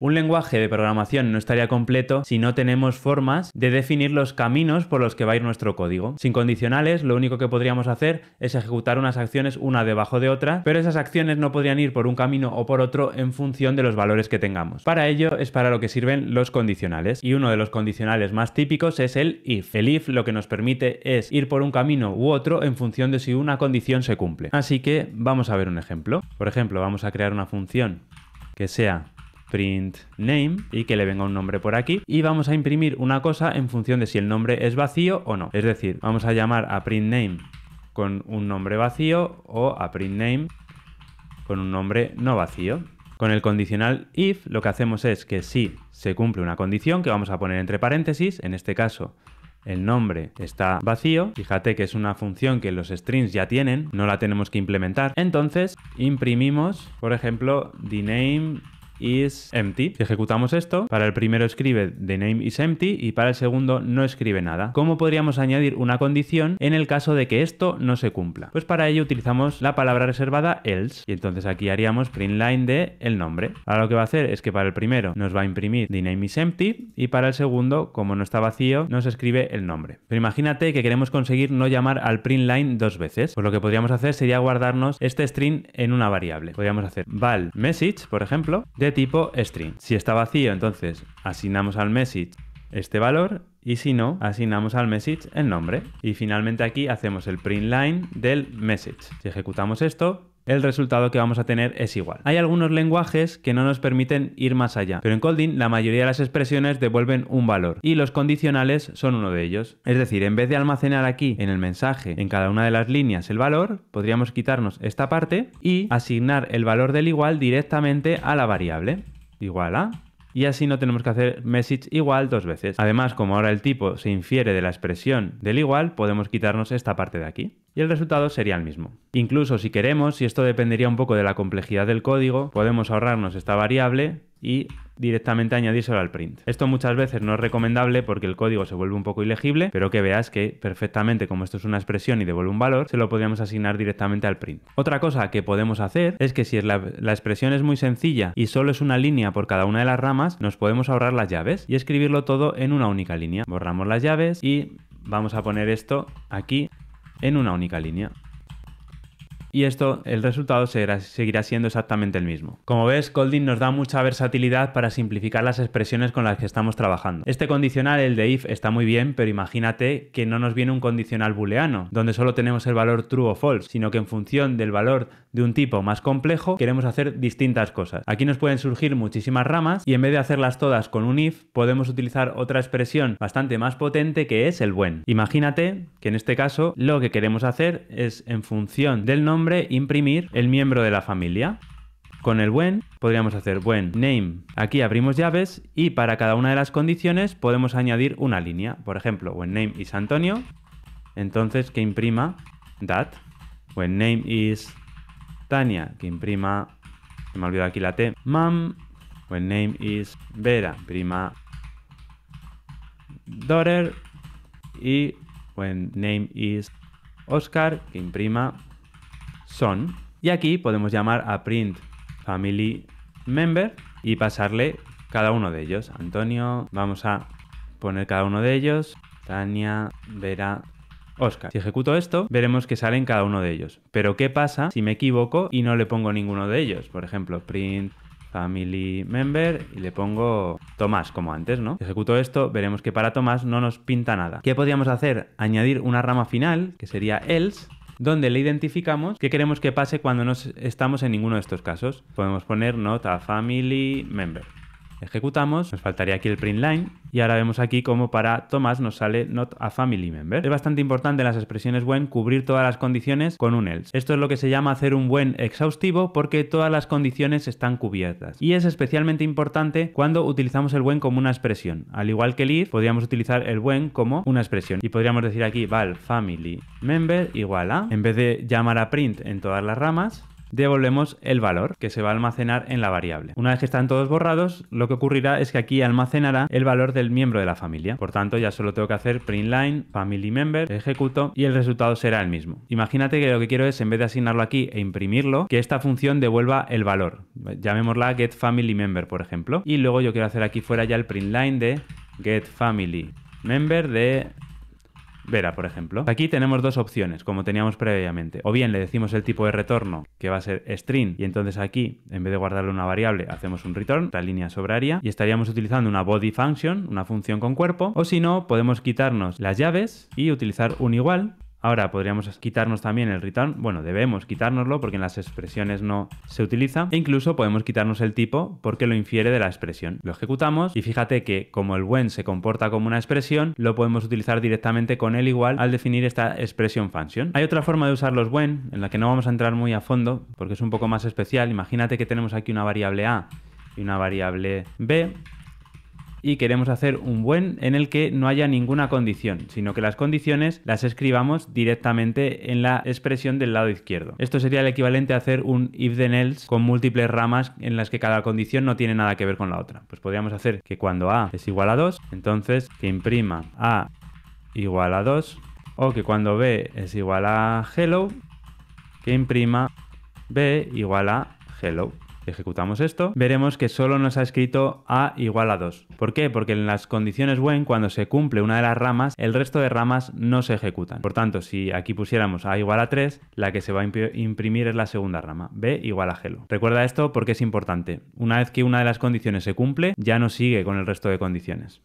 Un lenguaje de programación no estaría completo si no tenemos formas de definir los caminos por los que va a ir nuestro código. Sin condicionales, lo único que podríamos hacer es ejecutar unas acciones una debajo de otra, pero esas acciones no podrían ir por un camino o por otro en función de los valores que tengamos. Para ello es para lo que sirven los condicionales, y uno de los condicionales más típicos es el if. El if lo que nos permite es ir por un camino u otro en función de si una condición se cumple. Así que vamos a ver un ejemplo. Por ejemplo, vamos a crear una función que sea print name y que le venga un nombre por aquí y vamos a imprimir una cosa en función de si el nombre es vacío o no. Es decir, vamos a llamar a print name con un nombre vacío o a print name con un nombre no vacío. Con el condicional if lo que hacemos es que si se cumple una condición que vamos a poner entre paréntesis, en este caso el nombre está vacío, fíjate que es una función que los strings ya tienen, no la tenemos que implementar, entonces imprimimos, por ejemplo, the name is empty. Si ejecutamos esto, para el primero escribe the name is empty y para el segundo no escribe nada. ¿Cómo podríamos añadir una condición en el caso de que esto no se cumpla? Pues para ello utilizamos la palabra reservada else y entonces aquí haríamos line de el nombre. Ahora lo que va a hacer es que para el primero nos va a imprimir the name is empty y para el segundo, como no está vacío, nos escribe el nombre. Pero imagínate que queremos conseguir no llamar al line dos veces. Pues lo que podríamos hacer sería guardarnos este string en una variable. Podríamos hacer val message, por ejemplo, de tipo string. Si está vacío, entonces asignamos al message este valor y si no, asignamos al message el nombre. Y finalmente aquí hacemos el print line del message. Si ejecutamos esto, el resultado que vamos a tener es igual. Hay algunos lenguajes que no nos permiten ir más allá, pero en colding la mayoría de las expresiones devuelven un valor y los condicionales son uno de ellos. Es decir, en vez de almacenar aquí en el mensaje, en cada una de las líneas, el valor, podríamos quitarnos esta parte y asignar el valor del igual directamente a la variable. Igual a y así no tenemos que hacer message igual dos veces. Además, como ahora el tipo se infiere de la expresión del igual, podemos quitarnos esta parte de aquí y el resultado sería el mismo. Incluso si queremos, y esto dependería un poco de la complejidad del código, podemos ahorrarnos esta variable y directamente añadírselo al print. Esto muchas veces no es recomendable porque el código se vuelve un poco ilegible, pero que veas que perfectamente como esto es una expresión y devuelve un valor, se lo podríamos asignar directamente al print. Otra cosa que podemos hacer es que si la, la expresión es muy sencilla y solo es una línea por cada una de las ramas, nos podemos ahorrar las llaves y escribirlo todo en una única línea. Borramos las llaves y vamos a poner esto aquí en una única línea y esto el resultado seguirá siendo exactamente el mismo. Como ves, Colding nos da mucha versatilidad para simplificar las expresiones con las que estamos trabajando. Este condicional, el de if, está muy bien, pero imagínate que no nos viene un condicional booleano, donde solo tenemos el valor true o false, sino que en función del valor de un tipo más complejo queremos hacer distintas cosas. Aquí nos pueden surgir muchísimas ramas y en vez de hacerlas todas con un if, podemos utilizar otra expresión bastante más potente que es el when. Imagínate en este caso lo que queremos hacer es en función del nombre imprimir el miembro de la familia. Con el when podríamos hacer when name. Aquí abrimos llaves y para cada una de las condiciones podemos añadir una línea. Por ejemplo, when name is Antonio, entonces que imprima that. When name is Tania, que imprima, se me ha olvidado aquí la T, mom. When name is Vera, imprima daughter. Y when name is Oscar, que imprima son. Y aquí podemos llamar a print family member y pasarle cada uno de ellos. Antonio, vamos a poner cada uno de ellos. Tania, Vera, Oscar. Si ejecuto esto, veremos que salen cada uno de ellos. Pero ¿qué pasa si me equivoco y no le pongo ninguno de ellos? Por ejemplo, print family member y le pongo Tomás, como antes, ¿no? Ejecuto esto, veremos que para Tomás no nos pinta nada. ¿Qué podríamos hacer? Añadir una rama final, que sería else, donde le identificamos qué queremos que pase cuando no estamos en ninguno de estos casos. Podemos poner nota family member. Ejecutamos, nos faltaría aquí el print line y ahora vemos aquí como para Thomas nos sale not a family member. Es bastante importante en las expresiones when cubrir todas las condiciones con un else. Esto es lo que se llama hacer un buen exhaustivo porque todas las condiciones están cubiertas. Y es especialmente importante cuando utilizamos el when como una expresión. Al igual que el if, podríamos utilizar el when como una expresión. Y podríamos decir aquí val family member igual a, en vez de llamar a print en todas las ramas, devolvemos el valor que se va a almacenar en la variable. Una vez que están todos borrados, lo que ocurrirá es que aquí almacenará el valor del miembro de la familia. Por tanto, ya solo tengo que hacer printline, family member, ejecuto y el resultado será el mismo. Imagínate que lo que quiero es, en vez de asignarlo aquí e imprimirlo, que esta función devuelva el valor. Llamémosla get family member, por ejemplo. Y luego yo quiero hacer aquí fuera ya el printline de get family member de Vera, por ejemplo. Aquí tenemos dos opciones, como teníamos previamente. O bien le decimos el tipo de retorno, que va a ser string, y entonces aquí, en vez de guardarle una variable, hacemos un return, la línea sobre área, y estaríamos utilizando una body function, una función con cuerpo, o si no, podemos quitarnos las llaves y utilizar un igual, Ahora podríamos quitarnos también el return, bueno, debemos quitárnoslo porque en las expresiones no se utiliza e incluso podemos quitarnos el tipo porque lo infiere de la expresión. Lo ejecutamos y fíjate que como el when se comporta como una expresión, lo podemos utilizar directamente con el igual al definir esta expresión function. Hay otra forma de usar los when en la que no vamos a entrar muy a fondo porque es un poco más especial. Imagínate que tenemos aquí una variable a y una variable b y queremos hacer un buen en el que no haya ninguna condición, sino que las condiciones las escribamos directamente en la expresión del lado izquierdo. Esto sería el equivalente a hacer un if then else con múltiples ramas en las que cada condición no tiene nada que ver con la otra. Pues podríamos hacer que cuando a es igual a 2, entonces que imprima a igual a 2 o que cuando b es igual a hello, que imprima b igual a hello ejecutamos esto, veremos que solo nos ha escrito a igual a 2. ¿Por qué? Porque en las condiciones when, cuando se cumple una de las ramas, el resto de ramas no se ejecutan. Por tanto, si aquí pusiéramos a igual a 3, la que se va a imprimir es la segunda rama, b igual a GELO. Recuerda esto porque es importante. Una vez que una de las condiciones se cumple, ya no sigue con el resto de condiciones.